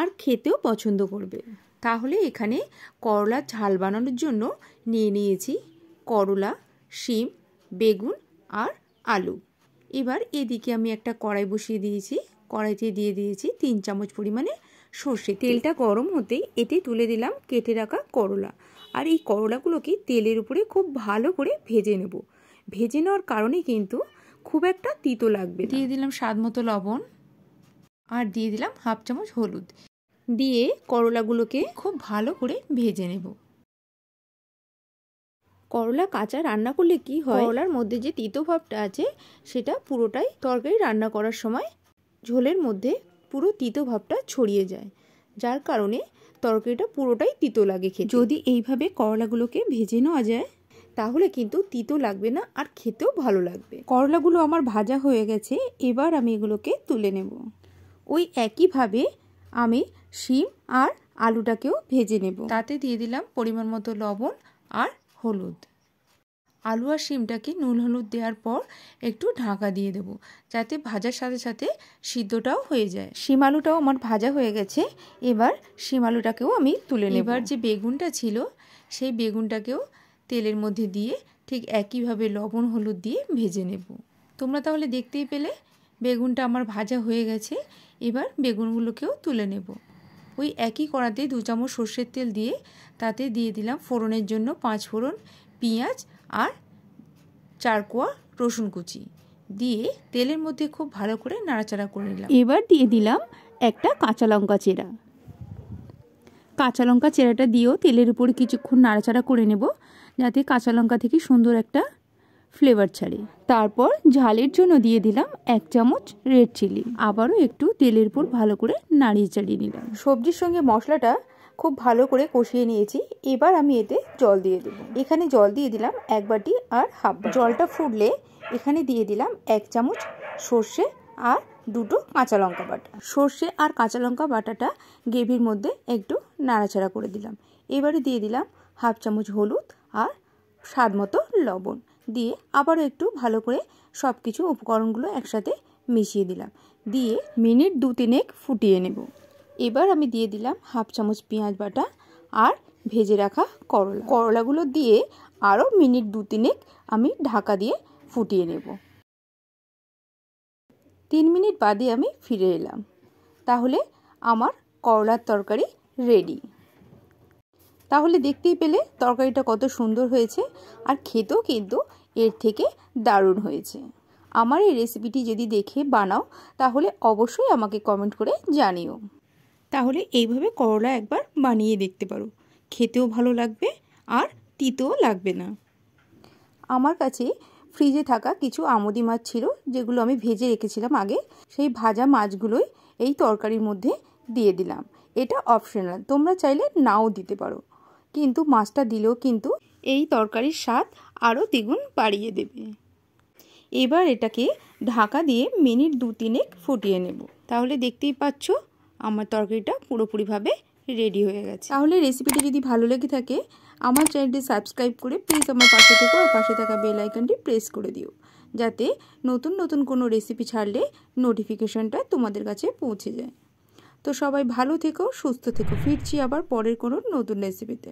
আর খেতেও পছন্দ করবে তাহলে এখানে করলা ঝাল বানানোর জন্য নিয়ে নিয়েছি করলা শিম বেগুন আর আলু এবার এদিকে আমি একটা কড়াই বসিয়ে দিয়েছি কড়াইতে দিয়ে দিয়েছি তিন চামচ পরিমাণে সর্ষে তেলটা গরম হতেই এতে তুলে দিলাম কেটে রাখা করলা আর এই করলাগুলোকে তেলের উপরে খুব ভালো করে ভেজে নেব ভেজে নেওয়ার কারণে কিন্তু খুব একটা তিতো লাগবে দিয়ে দিলাম স্বাদ মতো লবণ আর দিয়ে দিলাম হাফ চামচ হলুদ দিয়ে করলাগুলোকে খুব ভালো করে ভেজে নেব করলা কাঁচা রান্না করলে কি হয় করলার মধ্যে যে তিতো ভাবটা আছে সেটা পুরোটাই তরকারি রান্না করার সময় ঝোলের মধ্যে পুরো তিতো ভাবটা ছড়িয়ে যায় যার কারণে তরকারিটা পুরোটাই তিতো লাগে খেতে যদি এইভাবে করলাগুলোকে ভেজে নেওয়া যায় তাহলে কিন্তু তিতো লাগবে না আর খেতেও ভালো লাগবে করলাগুলো আমার ভাজা হয়ে গেছে এবার আমি এগুলোকে তুলে নেব ওই একইভাবে আমি শিম আর আলুটাকেও ভেজে নেব তাতে দিয়ে দিলাম পরিমাণ মতো লবণ আর হলুদ আলু আর শিমটাকে নুন হলুদ দেওয়ার পর একটু ঢাকা দিয়ে দেব যাতে ভাজার সাথে সাথে সিদ্ধটাও হয়ে যায় শিম আলুটাও আমার ভাজা হয়ে গেছে এবার শিম আলুটাকেও আমি তুলে নেব এবার যে বেগুনটা ছিল সেই বেগুনটাকেও তেলের মধ্যে দিয়ে ঠিক একইভাবে লবণ হলুদ দিয়ে ভেজে নেব তোমরা তাহলে দেখতেই পেলে বেগুনটা আমার ভাজা হয়ে গেছে এবার বেগুনগুলোকেও তুলে নেব ওই একই কড়াতে দু চামচ সর্ষের তেল দিয়ে তাতে দিয়ে দিলাম ফোড়নের জন্য পাঁচ ফোড়ন পেঁয়াজ আর চারকোয়া রসুন কুচি দিয়ে তেলের মধ্যে খুব ভালো করে নাড়াচাড়া করে নিলাম এবার দিয়ে দিলাম একটা কাঁচা লঙ্কা চেরা কাঁচা লঙ্কা চেরাটা দিয়েও তেলের উপর কিছুক্ষণ নাড়াচাড়া করে নেব যাতে কাঁচা লঙ্কা থেকে সুন্দর একটা ফ্লেভার ছাড়ে তারপর ঝালের জন্য দিয়ে দিলাম এক চামচ রেড চিলি আবারও একটু তেলের পর ভালো করে নাড়িয়ে চাড়িয়ে নিলাম সবজির সঙ্গে মশলাটা খুব ভালো করে কষিয়ে নিয়েছি এবার আমি এতে জল দিয়ে দিব এখানে জল দিয়ে দিলাম এক বাটি আর হাফ জলটা ফুটলে এখানে দিয়ে দিলাম এক চামচ সর্ষে আর দুটো কাঁচা লঙ্কা বাটা সর্ষে আর কাঁচা লঙ্কা বাটাটা গ্রেভির মধ্যে একটু নাড়াচাড়া করে দিলাম এবারে দিয়ে দিলাম হাফ চামচ হলুদ আর স্বাদ মতো লবণ দিয়ে আবারও একটু ভালো করে সব কিছু উপকরণগুলো একসাথে মিশিয়ে দিলাম দিয়ে মিনিট দু তিনেক ফুটিয়ে নেব এবার আমি দিয়ে দিলাম হাফ চামচ পেঁয়াজ বাটা আর ভেজে রাখা করলা করলাগুলো দিয়ে আরও মিনিট দু তিনেক আমি ঢাকা দিয়ে ফুটিয়ে নেব তিন মিনিট বাদে আমি ফিরে এলাম তাহলে আমার করলার তরকারি রেডি তাহলে দেখতেই পেলে তরকারিটা কত সুন্দর হয়েছে আর খেতেও কিন্তু এর থেকে দারুণ হয়েছে আমার এই রেসিপিটি যদি দেখে বানাও তাহলে অবশ্যই আমাকে কমেন্ট করে জানিও তাহলে এইভাবে করলা একবার বানিয়ে দেখতে পারো খেতেও ভালো লাগবে আর তিতেও লাগবে না আমার কাছে ফ্রিজে থাকা কিছু আমদি মাছ ছিল যেগুলো আমি ভেজে রেখেছিলাম আগে সেই ভাজা মাছগুলোই এই তরকারির মধ্যে দিয়ে দিলাম এটা অপশনাল তোমরা চাইলে নাও দিতে পারো কিন্তু মাছটা দিলেও কিন্তু এই তরকারির স্বাদ আরও দ্বিগুণ বাড়িয়ে দেবে এবার এটাকে ঢাকা দিয়ে মিনিট দু তিনেক ফুটিয়ে নেব তাহলে দেখতেই পাচ্ছ আমার তরকারিটা পুরোপুরিভাবে রেডি হয়ে গেছে তাহলে রেসিপিটি যদি ভালো লেগে থাকে আমার চ্যানেলটি সাবস্ক্রাইব করে প্লিজ আমার পাশে থেকে ওর পাশে থাকা বেল প্রেস করে দিও যাতে নতুন নতুন কোনো রেসিপি ছাড়লে নোটিফিকেশনটা তোমাদের কাছে পৌঁছে যায় তো সবাই ভালো থেকো সুস্থ থেকো ফিরছি আবার পরের কোনো নতুন রেসিপিতে